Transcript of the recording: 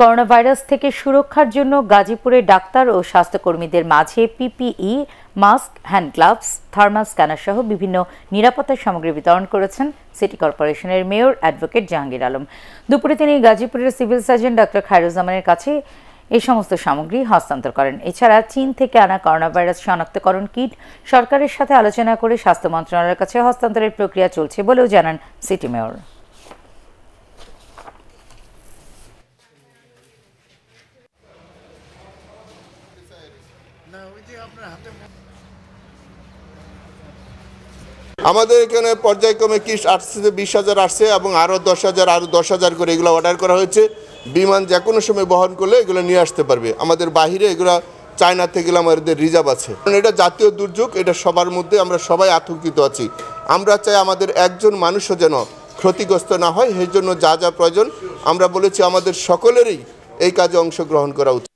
corona virus থেকে সুরক্ষার জন্য গাজীপুরে ডাক্তার ও স্বাস্থ্যকর্মীদের মাঝে PPE mask hand gloves thermal scanner সহ বিভিন্ন নিরাপত্তা সামগ্রী বিতরণ করেছেন সিটি কর্পোরেশনের মেয়র অ্যাডভোকেট জাহাঙ্গীর আলম দুপুরে তিনি গাজীপুরের সিভিল সার্জন ডক্টর খায়রুজ্জামানের কাছে এই সমস্ত সামগ্রী হস্তান্তর করেন এছাড়া চীন থেকে আনা করোনা ভাইরাস শনাক্তকরণ কিট সরকারের সাথে আলোচনা করে স্বাস্থ্য মন্ত্রণালয়ের কাছে হস্তান্তরের প্রক্রিয়া চলছে বলেও জানান সিটি মেয়র আমাদের এখানে পর্যায়ক্রমে কি আসছে বিশ হাজার আসছে এবং আরও দশ হাজার আরও দশ হাজার করে এগুলো অর্ডার করা হয়েছে বিমান যে কোনো সময় বহন করলে এগুলো নিয়ে আসতে পারবে আমাদের বাহিরে এগুলো চায়না থেকে আমাদের রিজার্ভ আছে কারণ এটা জাতীয় দুর্যোগ এটা সবার মধ্যে আমরা সবাই আতঙ্কিত আছি আমরা চাই আমাদের একজন মানুষও যেন ক্ষতিগ্রস্ত না হয় সেই জন্য যা যা প্রয়োজন আমরা বলেছি আমাদের সকলেরই এই কাজে অংশগ্রহণ করা উচিত